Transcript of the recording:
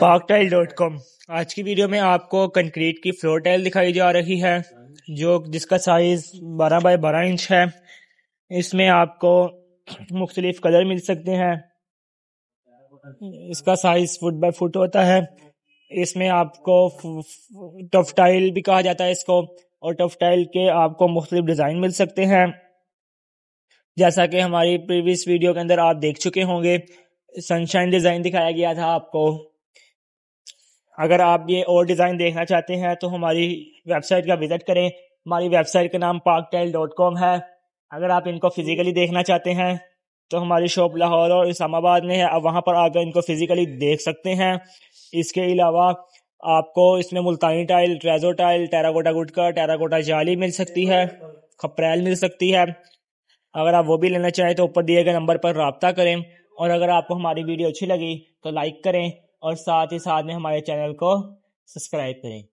com आज की video में आपको कंक्रीट की फ्लोर टाइल दिखाई जा रही है जो जिसका साइज 12 बाय 12 इंच है इसमें आपको मुख्तलिफ कलर मिल सकते हैं इसका साइज फुट बाय फुट होता है इसमें आपको टफ टाइल भी कहा जाता है इसको और टफ टाइल के आपको मुख्तलिफ डिज़ाइन मिल सकते हैं जैसा कि हमारी प्रीवियस वीडियो के अंदर आप देख चुके होंगे सनशाइन डिज़ाइन दिखाया गया था आपको अगर आप ये और डिज़ाइन देखना चाहते हैं तो हमारी वेबसाइट का विज़िट करें हमारी वेबसाइट का नाम पाक टाइल डॉट कॉम है अगर आप इनको फिज़िकली देखना चाहते हैं तो हमारी शॉप लाहौर और इस्लामाबाद में है अब वहाँ पर आकर इनको फिज़िकली देख सकते हैं इसके अलावा आपको इसमें मुल्तानी टाइल ट्रेजो टाइल टेराकोटा गुटका टेराकोटा जाली मिल सकती है खपरेल मिल सकती है अगर आप वो भी लेना चाहें तो ऊपर दिए गए नंबर पर रबता करें और अगर आपको हमारी वीडियो अच्छी लगी तो लाइक करें और साथ ही साथ में हमारे चैनल को सब्सक्राइब करें